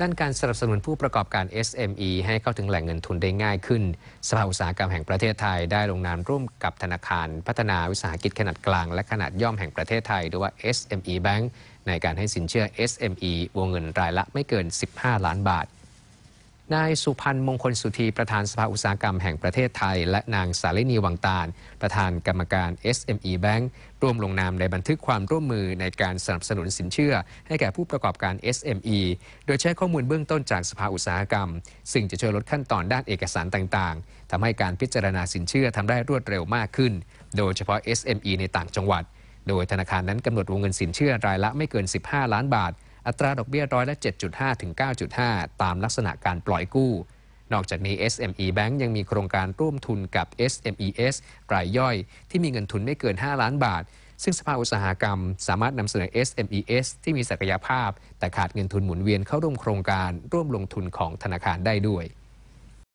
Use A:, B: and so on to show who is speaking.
A: ด้านการสนับสนุนผู้ประกอบการ SME ให้เข้าถึงแหล่งเงินทุนได้ง่ายขึ้น สภาอุตสาหกรรมแห่งประเทศไทยได้ลงนามร่วมกับธนาคารพัฒนาวิสาหกิจขนาดกลางและขนาดย่อมแห่งประเทศไทยหรือว่า SME Bank ในการให้สินเชื่อ SME วงเงินรายละไม่เกิน 15 ล้านบาทนายสุพันธ์มงคลสุธีประธานสภาอุตสาหกรรมแห่งประเทศไทย และนางสาลินีวังตาล ประธานกรรมการ SME Bank ร่วมลงนามในบันทึกความร่วมมือในการสนับสนุนสินเชื่อให้แก่ผู้ประกอบการ SME โดยใช้ข้อมูลเบื้องต้นจากสภาอุตสาหกรรม ซึ่งจะช่วยลดขั้นตอนด้านเอกสารต่างๆ ทำให้การพิจารณาสินเชื่อทำได้รวดเร็วมากขึ้น โดยเฉพาะ SME ในต่างจังหวัด โดยธนาคารนั้นกำหนดวงเงินสินเชื่อรายละไม่เกิน 15 ล้านบาทอัตราดอกเบี้ยร้อยละ 7.5 ถึง 9.5 ตามลักษณะการปล่อยกู้ นอกจากนี้ SME Bank ยังมีโครงการร่วมทุนกับ SMEs รายย่อยที่มีเงินทุนไม่เกิน 5 ล้านบาท ซึ่งสภาอุตสาหกรรมสามารถนำเสนอ SMEs ที่มีศักยภาพ แต่ขาดเงินทุนหมุนเวียนเข้าร่วมโครงการร่วมลงทุนของธนาคารได้ด้วย